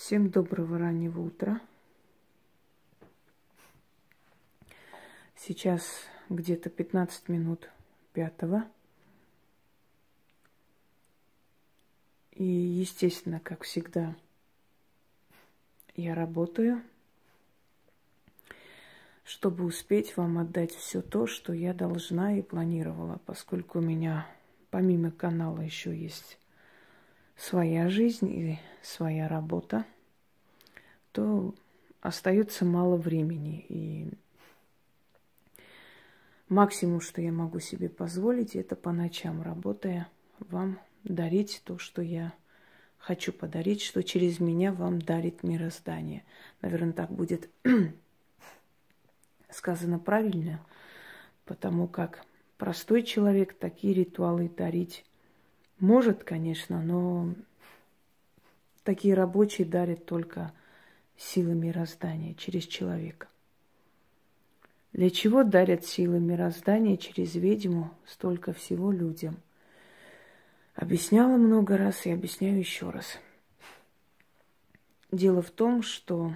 Всем доброго раннего утра. Сейчас где-то 15 минут пятого. И, естественно, как всегда, я работаю, чтобы успеть вам отдать все то, что я должна и планировала, поскольку у меня помимо канала еще есть своя жизнь и своя работа, то остается мало времени. И максимум, что я могу себе позволить, это по ночам, работая, вам дарить то, что я хочу подарить, что через меня вам дарит мироздание. Наверное, так будет сказано правильно, потому как простой человек такие ритуалы дарить может, конечно, но такие рабочие дарят только силы мироздания через человека. Для чего дарят силы мироздания через ведьму столько всего людям? Объясняла много раз и объясняю еще раз. Дело в том, что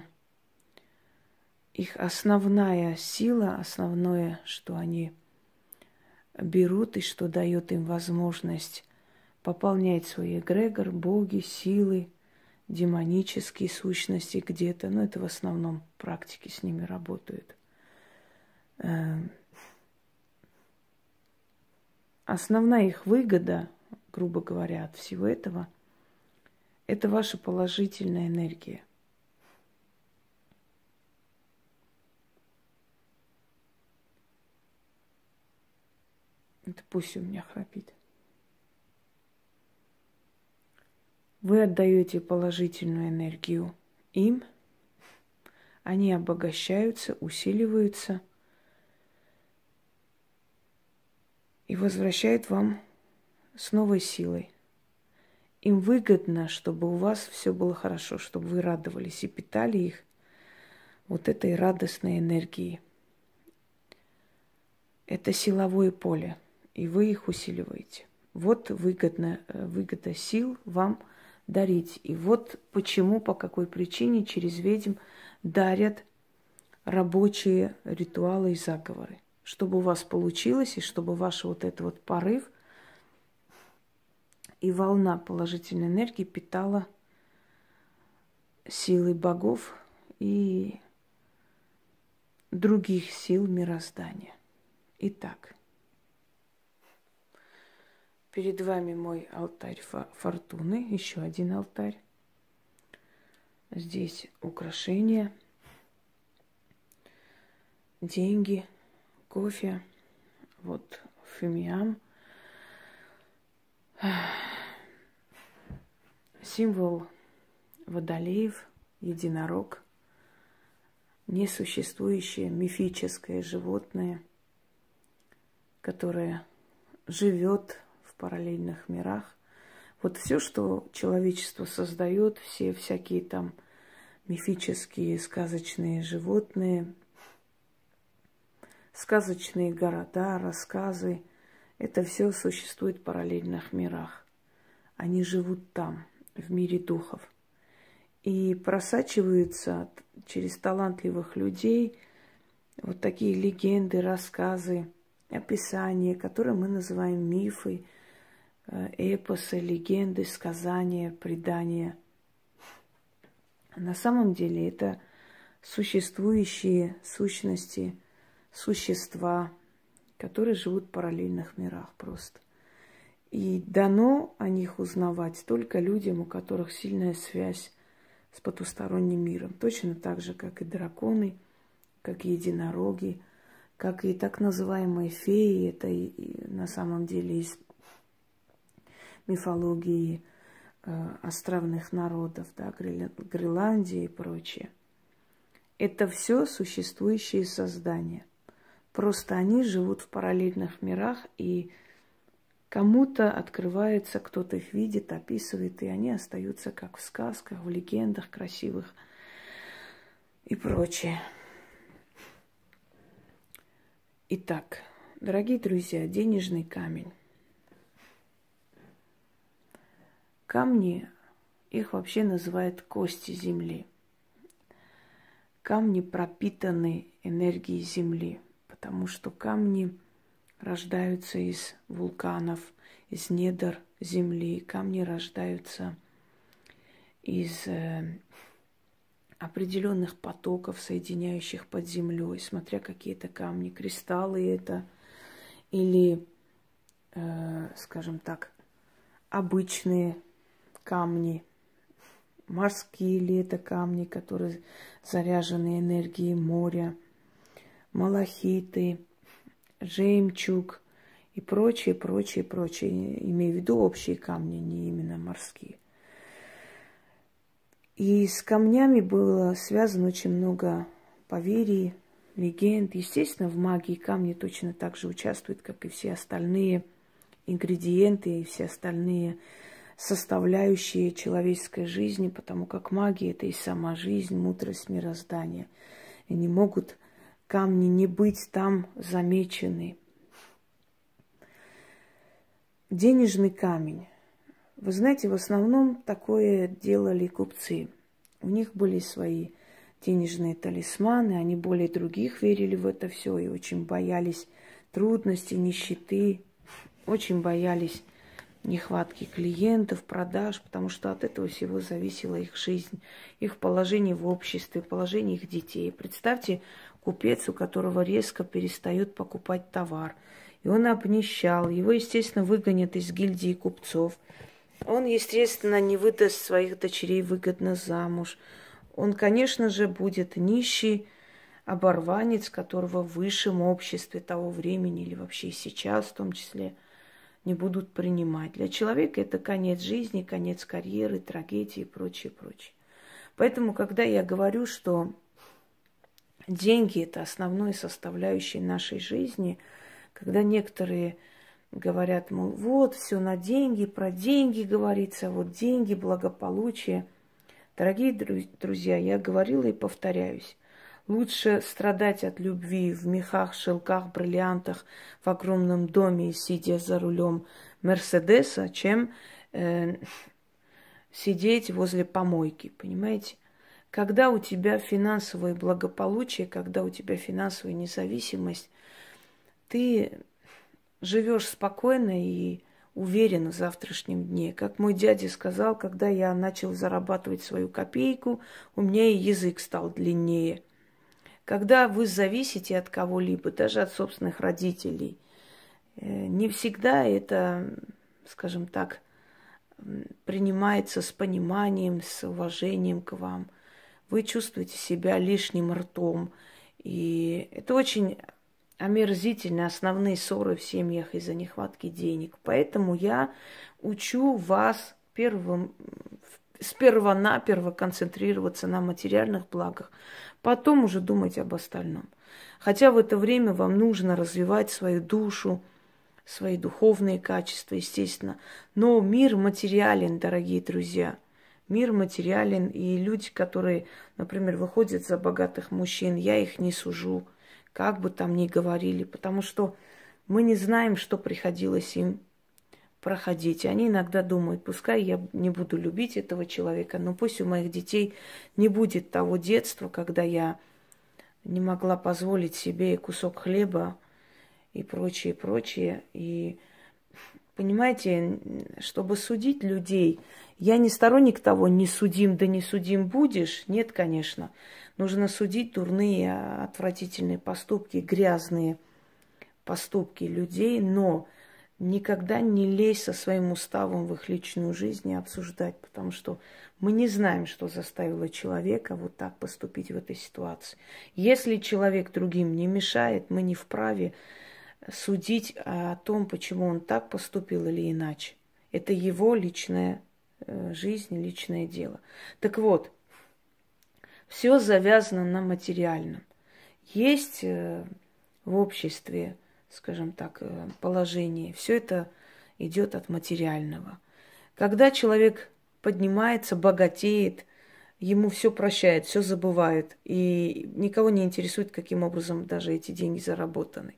их основная сила, основное, что они берут и что дает им возможность пополнять свой эгрегор, боги, силы, демонические сущности где-то. Но ну, это в основном практики с ними работают. Эм, основная их выгода, грубо говоря, от всего этого, это ваша положительная энергия. Это пусть у меня храпит. Вы отдаете положительную энергию им, они обогащаются, усиливаются и возвращают вам с новой силой. Им выгодно, чтобы у вас все было хорошо, чтобы вы радовались и питали их вот этой радостной энергией. Это силовое поле, и вы их усиливаете. Вот выгодно, э, выгода сил вам – дарить. И вот почему, по какой причине через ведьм дарят рабочие ритуалы и заговоры. Чтобы у вас получилось, и чтобы ваш вот этот вот порыв и волна положительной энергии питала силы богов и других сил мироздания. Итак. Перед вами мой алтарь фортуны, еще один алтарь. Здесь украшения, деньги, кофе, вот фимиам. Символ водолеев, единорог, несуществующее мифическое животное, которое живет в параллельных мирах. Вот все, что человечество создает, все всякие там мифические сказочные животные, сказочные города, рассказы, это все существует в параллельных мирах. Они живут там, в мире духов. И просачиваются через талантливых людей вот такие легенды, рассказы, описания, которые мы называем мифы, Э, эпосы, легенды, сказания, предания. На самом деле это существующие сущности, существа, которые живут в параллельных мирах просто. И дано о них узнавать только людям, у которых сильная связь с потусторонним миром. Точно так же, как и драконы, как и единороги, как и так называемые феи. Это и, и на самом деле из мифологии э, островных народов, да, Гренландии и прочее. Это все существующие создания. Просто они живут в параллельных мирах, и кому-то открывается, кто-то их видит, описывает, и они остаются как в сказках, в легендах красивых и прочее. Итак, дорогие друзья, денежный камень. Камни, их вообще называют кости земли. Камни пропитаны энергией земли, потому что камни рождаются из вулканов, из недр земли. Камни рождаются из э, определенных потоков, соединяющих под землей, смотря какие это камни, кристаллы это или, э, скажем так, обычные камни. Морские ли это камни, которые заряжены энергией моря, малахиты, жемчуг и прочее, прочее, прочее. Имею в виду общие камни, не именно морские. И с камнями было связано очень много поверий, легенд. Естественно, в магии камни точно так же участвуют, как и все остальные ингредиенты и все остальные составляющие человеческой жизни, потому как магия – это и сама жизнь, мудрость мироздания. И не могут камни не быть там замечены. Денежный камень. Вы знаете, в основном такое делали купцы. У них были свои денежные талисманы, они более других верили в это все и очень боялись трудностей, нищеты, очень боялись нехватки клиентов, продаж, потому что от этого всего зависела их жизнь, их положение в обществе, положение их детей. Представьте, купец, у которого резко перестают покупать товар, и он обнищал, его, естественно, выгонят из гильдии купцов, он, естественно, не выдаст своих дочерей выгодно замуж, он, конечно же, будет нищий, оборванец, которого в высшем обществе того времени или вообще сейчас в том числе – не будут принимать. Для человека это конец жизни, конец карьеры, трагедии и прочее, прочее. Поэтому, когда я говорю, что деньги – это основной составляющей нашей жизни, когда некоторые говорят, мол, вот, все на деньги, про деньги говорится, вот деньги, благополучие. Дорогие друзья, я говорила и повторяюсь. Лучше страдать от любви в мехах, шелках, бриллиантах в огромном доме, сидя за рулем Мерседеса, чем э, сидеть возле помойки, понимаете? Когда у тебя финансовое благополучие, когда у тебя финансовая независимость, ты живешь спокойно и уверен в завтрашнем дне. Как мой дядя сказал, когда я начал зарабатывать свою копейку, у меня и язык стал длиннее – когда вы зависите от кого-либо, даже от собственных родителей, э, не всегда это, скажем так, принимается с пониманием, с уважением к вам. Вы чувствуете себя лишним ртом. И это очень омерзительно, основные ссоры в семьях из-за нехватки денег. Поэтому я учу вас первым, сперва-наперво концентрироваться на материальных благах, Потом уже думать об остальном. Хотя в это время вам нужно развивать свою душу, свои духовные качества, естественно. Но мир материален, дорогие друзья. Мир материален, и люди, которые, например, выходят за богатых мужчин, я их не сужу, как бы там ни говорили, потому что мы не знаем, что приходилось им проходить. Они иногда думают, пускай я не буду любить этого человека, но пусть у моих детей не будет того детства, когда я не могла позволить себе и кусок хлеба, и прочее, прочее. И понимаете, чтобы судить людей, я не сторонник того, не судим, да не судим будешь. Нет, конечно. Нужно судить дурные, отвратительные поступки, грязные поступки людей, но никогда не лезь со своим уставом в их личную жизнь и обсуждать, потому что мы не знаем, что заставило человека вот так поступить в этой ситуации. Если человек другим не мешает, мы не вправе судить о том, почему он так поступил или иначе. Это его личная э, жизнь, личное дело. Так вот, все завязано на материальном. Есть э, в обществе скажем так, э, положении. Все это идет от материального. Когда человек поднимается, богатеет, ему все прощает, все забывает, и никого не интересует, каким образом даже эти деньги заработаны.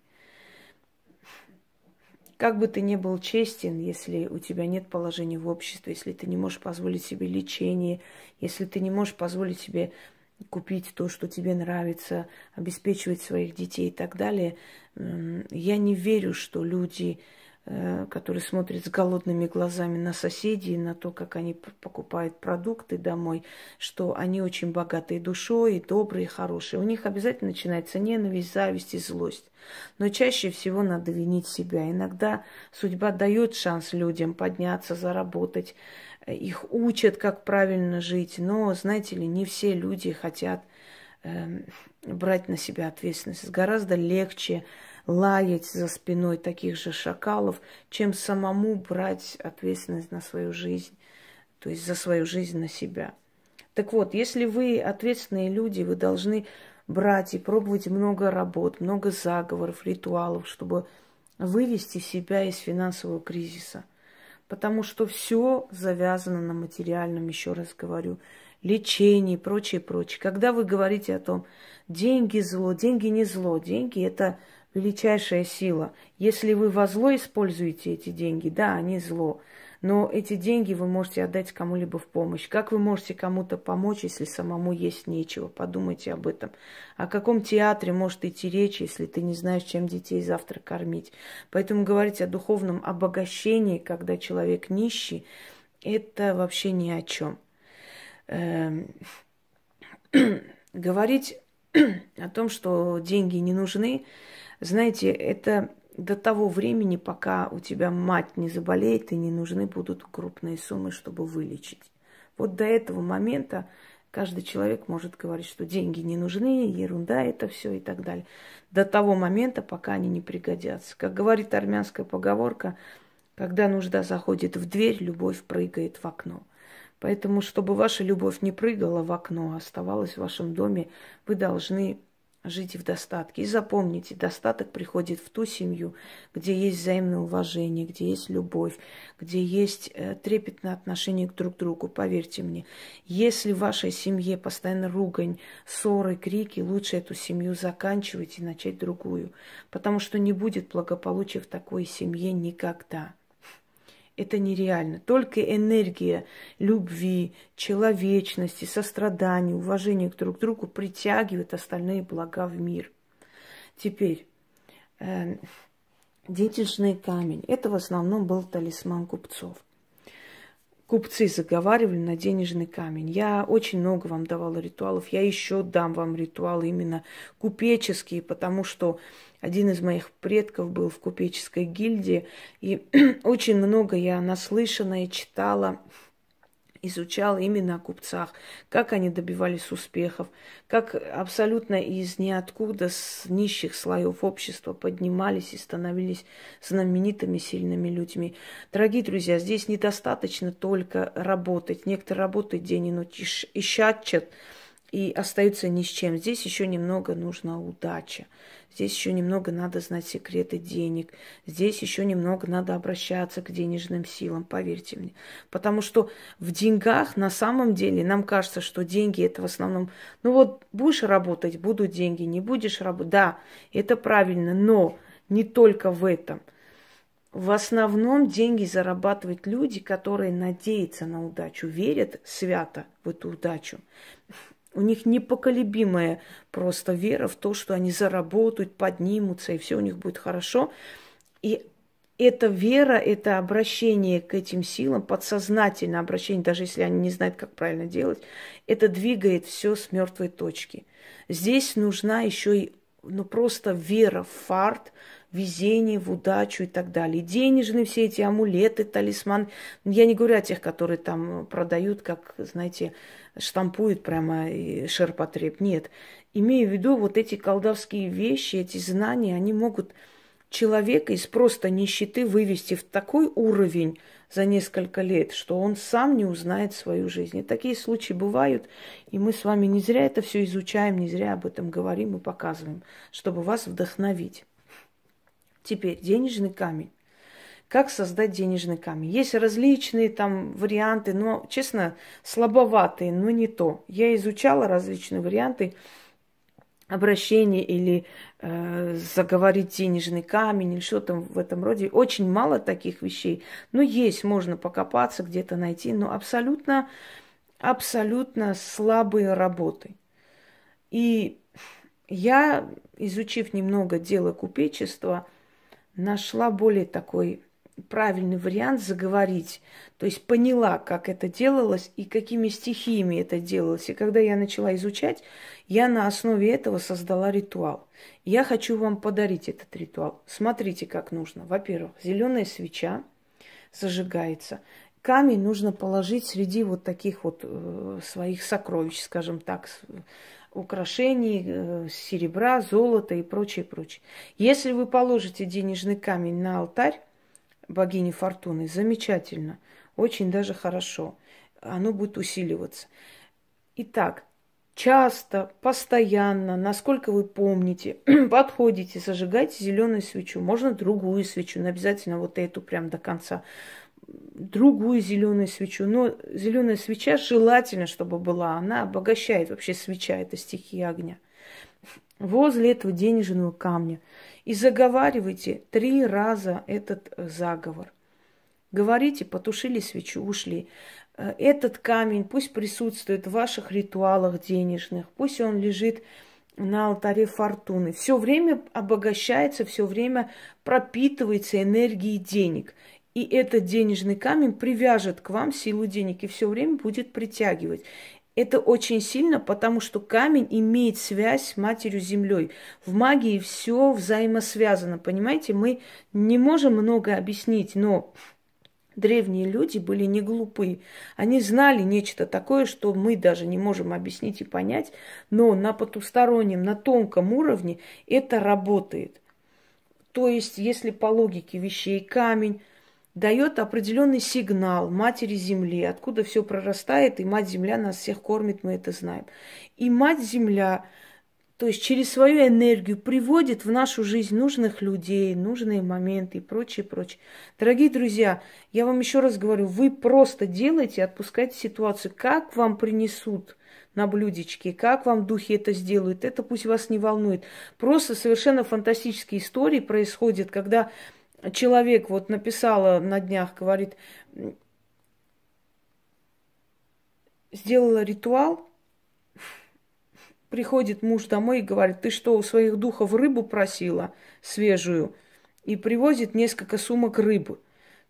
Как бы ты ни был честен, если у тебя нет положения в обществе, если ты не можешь позволить себе лечение, если ты не можешь позволить себе купить то, что тебе нравится, обеспечивать своих детей и так далее. Я не верю, что люди, э, которые смотрят с голодными глазами на соседей, на то, как они покупают продукты домой, что они очень богатые душой, и добрые, и хорошие. У них обязательно начинается ненависть, зависть и злость. Но чаще всего надо винить себя. Иногда судьба дает шанс людям подняться, заработать, их учат, как правильно жить. Но, знаете ли, не все люди хотят э, брать на себя ответственность. Гораздо легче лаять за спиной таких же шакалов, чем самому брать ответственность на свою жизнь, то есть за свою жизнь на себя. Так вот, если вы ответственные люди, вы должны брать и пробовать много работ, много заговоров, ритуалов, чтобы вывести себя из финансового кризиса – Потому что все завязано на материальном, еще раз говорю, лечении и прочее, прочее. Когда вы говорите о том, деньги зло, деньги не зло, деньги это величайшая сила. Если вы во зло используете эти деньги, да, они зло. Но эти деньги вы можете отдать кому-либо в помощь. Как вы можете кому-то помочь, если самому есть нечего? Подумайте об этом. О каком театре может идти речь, если ты не знаешь, чем детей завтра кормить? Поэтому говорить о духовном обогащении, когда человек нищий, это вообще ни о чем. Эм, говорить о том, что деньги не нужны, знаете, это до того времени, пока у тебя мать не заболеет и не нужны будут крупные суммы, чтобы вылечить. Вот до этого момента каждый человек может говорить, что деньги не нужны, ерунда это все и так далее. До того момента, пока они не пригодятся. Как говорит армянская поговорка, когда нужда заходит в дверь, любовь прыгает в окно. Поэтому, чтобы ваша любовь не прыгала в окно, а оставалась в вашем доме, вы должны Жите в достатке. И запомните, достаток приходит в ту семью, где есть взаимное уважение, где есть любовь, где есть э, трепетное отношение к друг другу, поверьте мне. Если в вашей семье постоянно ругань, ссоры, крики, лучше эту семью заканчивать и начать другую, потому что не будет благополучия в такой семье никогда. Это нереально. Только энергия любви, человечности, сострадания, уважения друг к другу притягивает остальные блага в мир. Теперь, э, эм, денежный камень. Это в основном был талисман купцов купцы заговаривали на денежный камень. Я очень много вам давала ритуалов, я еще дам вам ритуалы именно купеческие, потому что один из моих предков был в купеческой гильдии, и очень много я наслышана и читала изучал именно о купцах, как они добивались успехов, как абсолютно из ниоткуда, с нищих слоев общества поднимались и становились знаменитыми, сильными людьми. Дорогие друзья, здесь недостаточно только работать. Некоторые работают день и ночь, ищат, и остаются ни с чем. Здесь еще немного нужна удача. Здесь еще немного надо знать секреты денег. Здесь еще немного надо обращаться к денежным силам, поверьте мне. Потому что в деньгах на самом деле нам кажется, что деньги это в основном, ну вот будешь работать, будут деньги, не будешь работать. Да, это правильно, но не только в этом. В основном деньги зарабатывают люди, которые надеются на удачу, верят свято в эту удачу. У них непоколебимая просто вера в то, что они заработают, поднимутся, и все у них будет хорошо. И эта вера, это обращение к этим силам, подсознательное обращение, даже если они не знают, как правильно делать, это двигает все с мертвой точки. Здесь нужна еще и ну, просто вера в фарт, везение, в удачу и так далее. денежные все эти амулеты, талисман, Я не говорю о тех, которые там продают, как, знаете, штампуют прямо шерпотреб. Нет. Имею в виду вот эти колдовские вещи, эти знания, они могут человека из просто нищеты вывести в такой уровень за несколько лет, что он сам не узнает свою жизнь. И такие случаи бывают, и мы с вами не зря это все изучаем, не зря об этом говорим и показываем, чтобы вас вдохновить. Теперь денежный камень. Как создать денежный камень? Есть различные там варианты, но, честно, слабоватые, но не то. Я изучала различные варианты обращения или э, заговорить денежный камень или что там в этом роде. Очень мало таких вещей. Но ну, есть, можно покопаться, где-то найти, но абсолютно, абсолютно слабые работы. И я, изучив немного дело купечества, нашла более такой правильный вариант заговорить. То есть поняла, как это делалось и какими стихиями это делалось. И когда я начала изучать, я на основе этого создала ритуал. Я хочу вам подарить этот ритуал. Смотрите, как нужно. Во-первых, зеленая свеча зажигается. Камень нужно положить среди вот таких вот э, своих сокровищ, скажем так, украшений, э, серебра, золота и прочее, прочее. Если вы положите денежный камень на алтарь богини Фортуны, замечательно, очень даже хорошо. Оно будет усиливаться. Итак, часто, постоянно, насколько вы помните, подходите, зажигайте зеленую свечу. Можно другую свечу, но обязательно вот эту прям до конца другую зеленую свечу. Но зеленая свеча желательно, чтобы была. Она обогащает вообще свеча, это стихия огня. Возле этого денежного камня. И заговаривайте три раза этот э, заговор. Говорите, потушили свечу, ушли. Э, этот камень пусть присутствует в ваших ритуалах денежных, пусть он лежит на алтаре фортуны. Все время обогащается, все время пропитывается энергией денег и этот денежный камень привяжет к вам силу денег и все время будет притягивать. Это очень сильно, потому что камень имеет связь с матерью землей. В магии все взаимосвязано, понимаете? Мы не можем много объяснить, но древние люди были не глупы. Они знали нечто такое, что мы даже не можем объяснить и понять, но на потустороннем, на тонком уровне это работает. То есть, если по логике вещей камень дает определенный сигнал матери земле, откуда все прорастает, и Мать Земля нас всех кормит, мы это знаем. И Мать Земля, то есть через свою энергию приводит в нашу жизнь нужных людей, нужные моменты и прочее, прочее. Дорогие друзья, я вам еще раз говорю, вы просто делайте, отпускайте ситуацию, как вам принесут – на блюдечке. Как вам духи это сделают, это пусть вас не волнует. Просто совершенно фантастические истории происходят, когда человек вот написала на днях, говорит, сделала ритуал, приходит муж домой и говорит, ты что, у своих духов рыбу просила свежую? И привозит несколько сумок рыбы.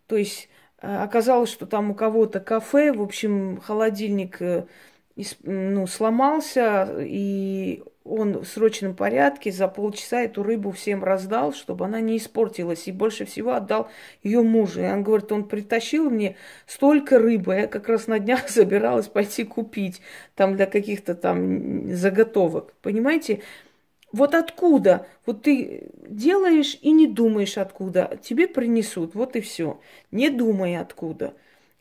То есть э, оказалось, что там у кого-то кафе, в общем, холодильник э, ну, сломался, и он в срочном порядке за полчаса эту рыбу всем раздал, чтобы она не испортилась. И больше всего отдал ее мужу. И он говорит, он притащил мне столько рыбы. А я как раз на днях собиралась пойти купить там для каких-то там заготовок. Понимаете? Вот откуда? Вот ты делаешь и не думаешь откуда. Тебе принесут. Вот и все. Не думай откуда.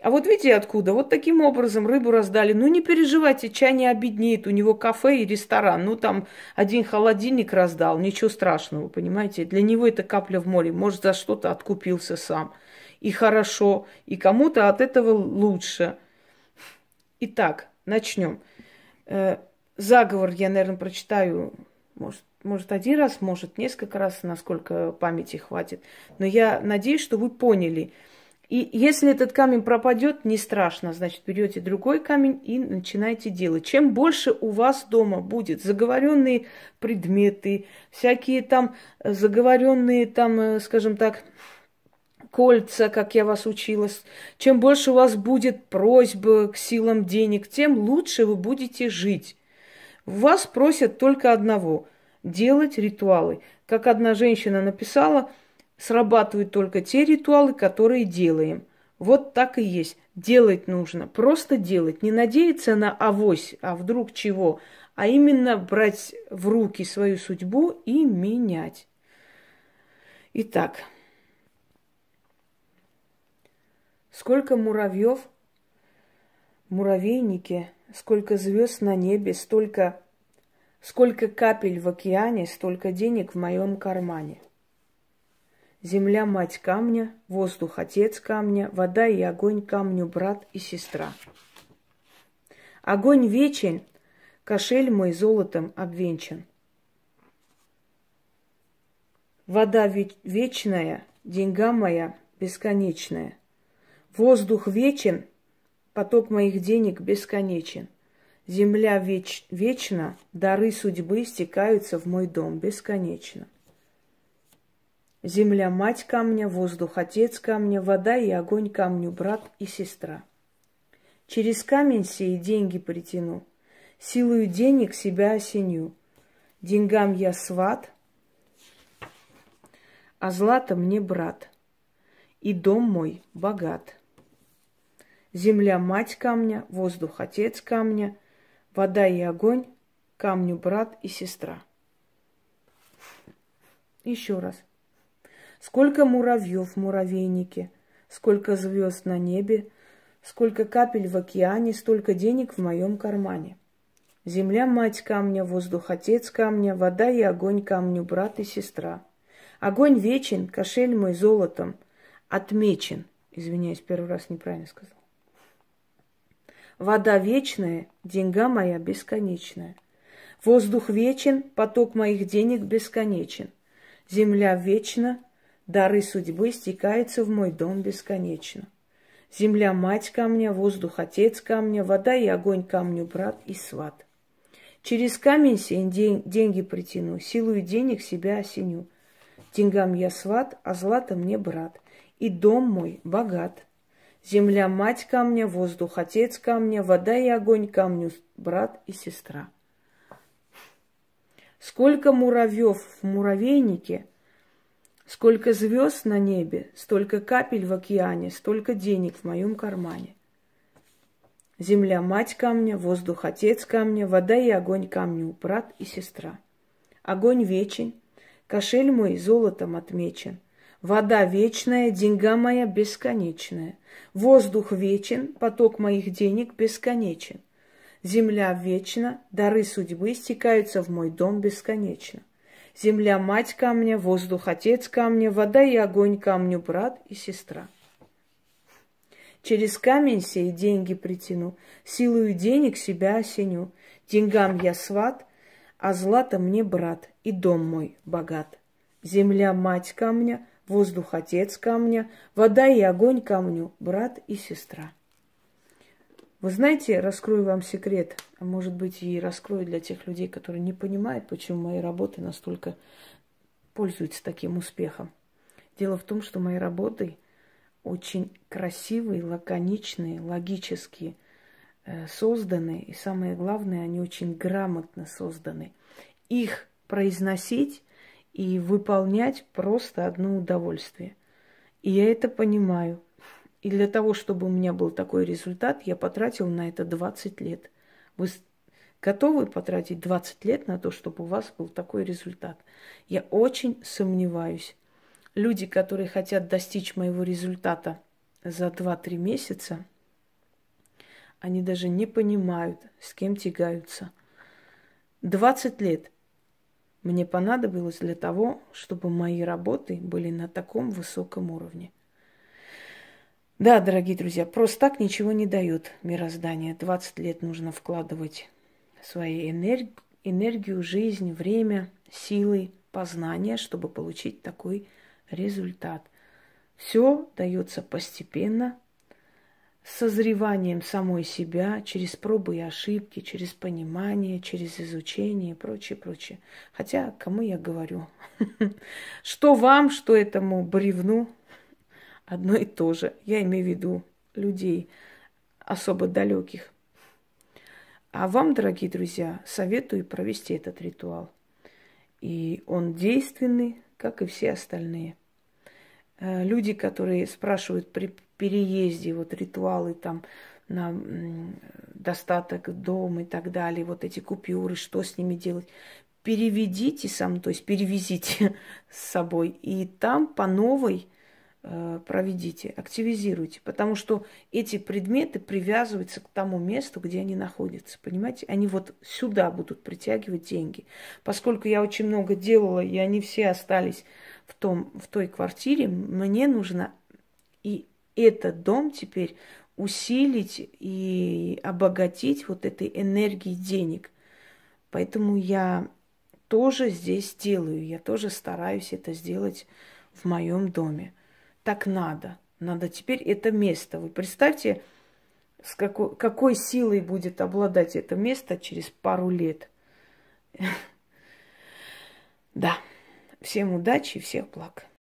А вот видите откуда? Вот таким образом рыбу раздали. Ну не переживайте, чай не обеднеет. У него кафе и ресторан. Ну там один холодильник раздал. Ничего страшного, понимаете? Для него это капля в море. Может, за что-то откупился сам. И хорошо. И кому-то от этого лучше. Итак, начнем. Э, заговор я, наверное, прочитаю, может, может, один раз, может, несколько раз, насколько памяти хватит. Но я надеюсь, что вы поняли – и если этот камень пропадет, не страшно, значит, берете другой камень и начинаете делать. Чем больше у вас дома будет заговоренные предметы, всякие там э, заговоренные там, э, скажем так, кольца, как я вас учила, Чем больше у вас будет просьбы к силам денег, тем лучше вы будете жить. Вас просят только одного – делать ритуалы. Как одна женщина написала – Срабатывают только те ритуалы, которые делаем. Вот так и есть. Делать нужно. Просто делать. Не надеяться на авось, а вдруг чего, а именно брать в руки свою судьбу и менять. Итак, сколько муравьев муравейники, сколько звезд на небе, столько, сколько капель в океане, столько денег в моем кармане. Земля – мать камня, воздух – отец камня, вода и огонь – камню брат и сестра. Огонь вечен, кошель мой золотом обвенчан. Вода вечная, деньга моя бесконечная. Воздух вечен, поток моих денег бесконечен. Земля веч вечна, дары судьбы стекаются в мой дом бесконечно. Земля – мать камня, воздух – отец камня, вода и огонь камню – брат и сестра. Через камень сей деньги притяну, силою денег себя осеню. Деньгам я сват, а злато мне брат, и дом мой богат. Земля – мать камня, воздух – отец камня, вода и огонь – камню брат и сестра. Еще раз – Сколько муравьев в муравейнике, сколько звезд на небе, сколько капель в океане, столько денег в моем кармане. Земля – мать камня, воздух – отец камня, вода и огонь камню, брат и сестра. Огонь вечен, кошель мой золотом отмечен. Извиняюсь, первый раз неправильно сказал. Вода вечная, деньга моя бесконечная. Воздух вечен, поток моих денег бесконечен. Земля вечна, Дары судьбы стекаются в мой дом бесконечно. Земля – мать камня, воздух – отец камня, вода и огонь камню – брат и сват. Через камень сень день, деньги притяну, силу и денег себя осеню. Деньгам я сват, а злато мне брат, и дом мой богат. Земля – мать камня, воздух – отец камня, вода и огонь камню – брат и сестра. Сколько муравьев в муравейнике – Сколько звезд на небе, столько капель в океане, столько денег в моем кармане. Земля – мать камня, воздух – отец камня, вода и огонь камню – брат и сестра. Огонь вечен, кошель мой золотом отмечен. Вода вечная, деньга моя бесконечная. Воздух вечен, поток моих денег бесконечен. Земля вечна, дары судьбы стекаются в мой дом бесконечно земля – мать камня, воздух – отец камня, вода и огонь камню – брат и сестра. Через камень сей деньги притяну, силу и денег себя осеню. Деньгам я сват, а злато мне брат, и дом мой богат. Земля – мать камня, воздух – отец камня, вода и огонь камню, брат и сестра. Вы знаете, раскрою вам секрет, а может быть и раскрою для тех людей, которые не понимают, почему мои работы настолько пользуются таким успехом. Дело в том, что мои работы очень красивые, лаконичные, логические, э, созданы, и самое главное, они очень грамотно созданы. Их произносить и выполнять просто одно удовольствие. И я это понимаю. И для того, чтобы у меня был такой результат, я потратил на это 20 лет. Вы готовы потратить 20 лет на то, чтобы у вас был такой результат? Я очень сомневаюсь. Люди, которые хотят достичь моего результата за 2-3 месяца, они даже не понимают, с кем тягаются. 20 лет мне понадобилось для того, чтобы мои работы были на таком высоком уровне. Да, дорогие друзья, просто так ничего не дают мироздание. 20 лет нужно вкладывать свои энерги, энергию, жизнь, время, силы, познание, чтобы получить такой результат. Все дается постепенно, созреванием самой себя, через пробы и ошибки, через понимание, через изучение и прочее, прочее. Хотя, кому я говорю? Что вам, что этому бревну, одно и то же. Я имею в виду людей особо далеких. А вам, дорогие друзья, советую провести этот ритуал. И он действенный, как и все остальные. Э, люди, которые спрашивают при переезде, вот ритуалы там на достаток, дома и так далее, вот эти купюры, что с ними делать, переведите сам, то есть перевезите с собой, и там по новой Э, проведите, активизируйте, потому что эти предметы привязываются к тому месту, где они находятся, понимаете? Они вот сюда будут притягивать деньги. Поскольку я очень много делала, и они все остались в, том, в той квартире, мне нужно и этот дом теперь усилить и обогатить вот этой энергией денег. Поэтому я тоже здесь делаю, я тоже стараюсь это сделать в моем доме так надо. Надо теперь это место. Вы представьте, с какой, какой силой будет обладать это место через пару лет. Да. Всем удачи, и всех благ.